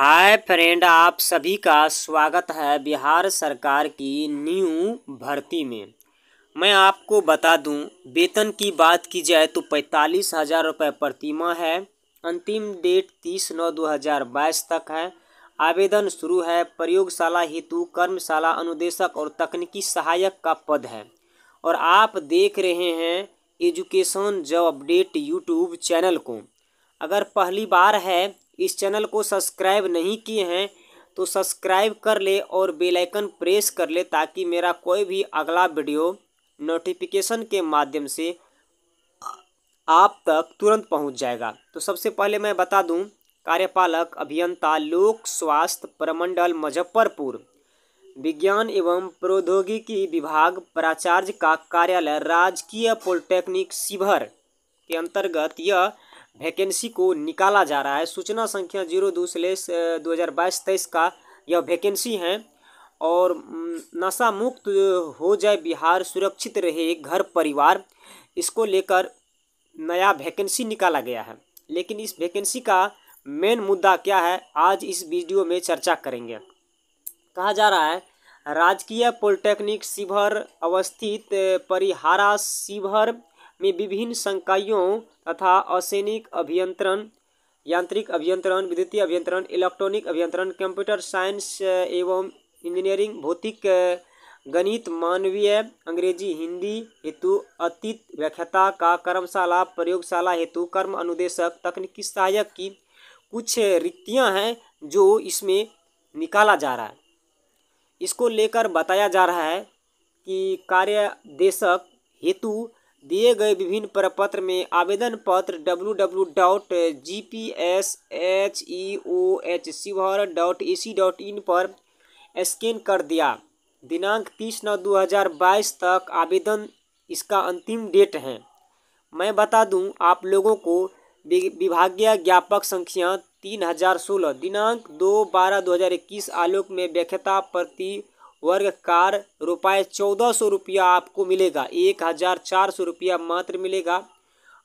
hi friend आप सभी का स्वागत है बिहार सरकार की न्यू भर्ती में मैं आपको बता दूं वेतन की बात की जाए तो पैंतालीस हज़ार रुपये प्रतिमा है अंतिम डेट तीस नौ दो हज़ार बाईस तक है आवेदन शुरू है प्रयोगशाला हेतु कर्मशाला अनुदेशक और तकनीकी सहायक का पद है और आप देख रहे हैं education job update YouTube channel को अगर पहली बार है इस चैनल को सब्सक्राइब नहीं किए हैं तो सब्सक्राइब कर ले और बेल आइकन प्रेस कर ले ताकि मेरा कोई भी अगला वीडियो नोटिफिकेशन के माध्यम से आप तक तुरंत पहुंच जाएगा तो सबसे पहले मैं बता दूं कार्यपालक अभियंता लोक स्वास्थ्य प्रमंडल मुजफ्फरपुर विज्ञान एवं प्रौद्योगिकी विभाग प्राचार्य का कार्यालय राजकीय पॉलिटेक्निक शिवहर के अंतर्गत यह वैकेंसी को निकाला जा रहा है सूचना संख्या जीरो दो स्लेस दो हज़ार बाईस तेईस का यह वैकेंसी है और नशा मुक्त हो जाए बिहार सुरक्षित रहे घर परिवार इसको लेकर नया वैकेंसी निकाला गया है लेकिन इस वैकेंसी का मेन मुद्दा क्या है आज इस वीडियो में चर्चा करेंगे कहा जा रहा है राजकीय पॉलिटेक्निक शिवहर अवस्थित परिहारा शिवहर में विभिन्न संकायों तथा असैनिक अभियंत्रण यांत्रिक अभियंत्रण विद्युतीय अभियंत्रण इलेक्ट्रॉनिक अभियंत्रण कंप्यूटर साइंस एवं इंजीनियरिंग भौतिक गणित मानवीय अंग्रेजी हिंदी हेतु अतीत व्याख्याता का कर्मशाला प्रयोगशाला हेतु कर्म अनुदेशक तकनीकी सहायक की कुछ रिक्तियां हैं जो इसमें निकाला जा रहा है इसको लेकर बताया जा रहा है कि कार्यादेशक हेतु दिए गए विभिन्न प्रपत्र में आवेदन पत्र W W dot G P S H E O H Sheohar dot A C dot in पर स्कैन कर दिया दिनांक तीस नौ दो हज़ार बाईस तक आवेदन इसका अंतिम डेट है मैं बता दूं आप लोगों को विभागीय ज्ञापक संख्या तीन हज़ार सोलह दिनांक दो बारह दो हज़ार इक्कीस आलोक में व्याख्यता प्रति वर्ग कार रुपये चौदह सौ रुपया आपको मिलेगा एक हज़ार चार सौ रुपया मात्र मिलेगा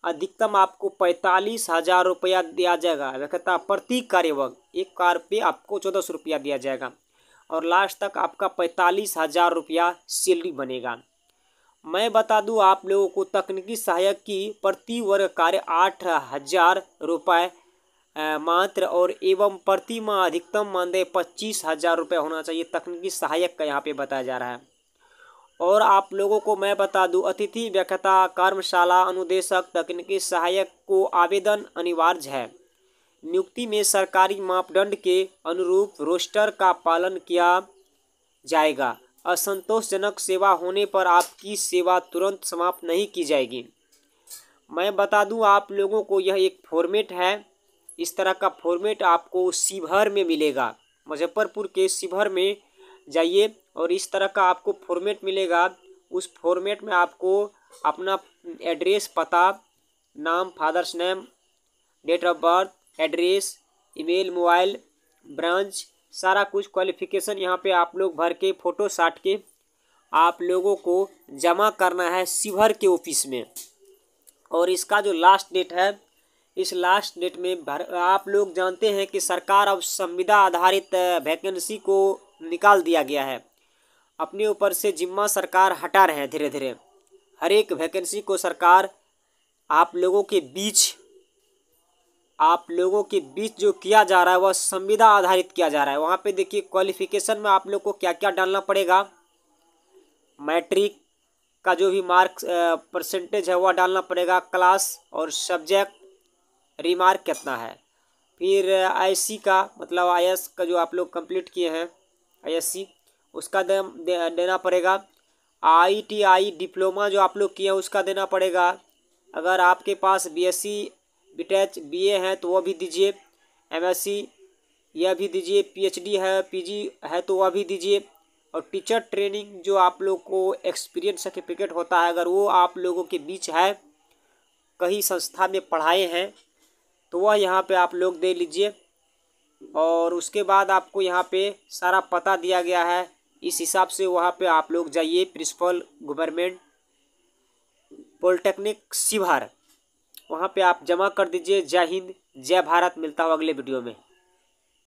अधिकतम आपको पैंतालीस हज़ार रुपया दिया जाएगा रखता प्रति कार्य वर्ग एक कार पे आपको चौदह सौ रुपया दिया जाएगा और लास्ट तक आपका पैंतालीस हज़ार रुपया सैलरी बनेगा मैं बता दूँ आप लोगों को तकनीकी सहायक की प्रति वर्ग कार्य आठ हज़ार रुपये मात्र और एवं प्रति माह अधिकतम मानदेय पच्चीस हज़ार रुपये होना चाहिए तकनीकी सहायक का यहाँ पे बताया जा रहा है और आप लोगों को मैं बता दूं अतिथि व्यक्ता कर्मशाला अनुदेशक तकनीकी सहायक को आवेदन अनिवार्य है नियुक्ति में सरकारी मापदंड के अनुरूप रोस्टर का पालन किया जाएगा असंतोषजनक सेवा होने पर आपकी सेवा तुरंत समाप्त नहीं की जाएगी मैं बता दूं आप लोगों को यह एक फॉर्मेट है इस तरह का फॉर्मेट आपको शिवहर में मिलेगा मुजफ्फरपुर के शिवहर में जाइए और इस तरह का आपको फॉर्मेट मिलेगा उस फॉर्मेट में आपको अपना एड्रेस पता नाम father's name date of birth address email mobile branch सारा कुछ क्वालिफिकेशन यहाँ पे आप लोग भर के फ़ोटो साट के आप लोगों को जमा करना है शिवहर के ऑफिस में और इसका जो लास्ट डेट है इस लास्ट डेट में भर आप लोग जानते हैं कि सरकार अब संविदा आधारित वैकेंसी को निकाल दिया गया है अपने ऊपर से जिम्मा सरकार हटा रहे हैं धीरे धीरे हर एक वैकेंसी को सरकार आप लोगों के बीच आप लोगों के बीच जो किया जा रहा है वह संविदा आधारित किया जा रहा है वहाँ पे देखिए क्वालिफिकेशन में आप लोग को क्या क्या डालना पड़ेगा मैट्रिक का जो भी मार्क्स परसेंटेज है वह डालना पड़ेगा क्लास और सब्जेक्ट रिमार्क कितना है फिर आईएससी uh, का मतलब आईएस का जो आप लोग कंप्लीट किए हैं आईएससी उसका दे, दे, देना पड़ेगा आईटीआई डिप्लोमा जो आप लोग किए हैं उसका देना पड़ेगा अगर आपके पास बीएससी बीटेच बीए हैं तो वह भी दीजिए एमएससी यह भी दीजिए पीएचडी है पीजी है तो वह भी दीजिए और टीचर ट्रेनिंग जो आप लोग को एक्सपीरियंस सर्टिफिकेट होता है अगर वो आप लोगों के बीच है कहीं संस्था में पढ़ाए हैं तो वह यहाँ पे आप लोग दे लीजिए और उसके बाद आपको यहाँ पे सारा पता दिया गया है इस हिसाब से वहाँ पे आप लोग जाइए प्रिंसिपल गवर्नमेंट पॉलिटेक्निक शिवहर वहाँ पे आप जमा कर दीजिए जय हिंद जय भारत मिलता हो अगले वीडियो में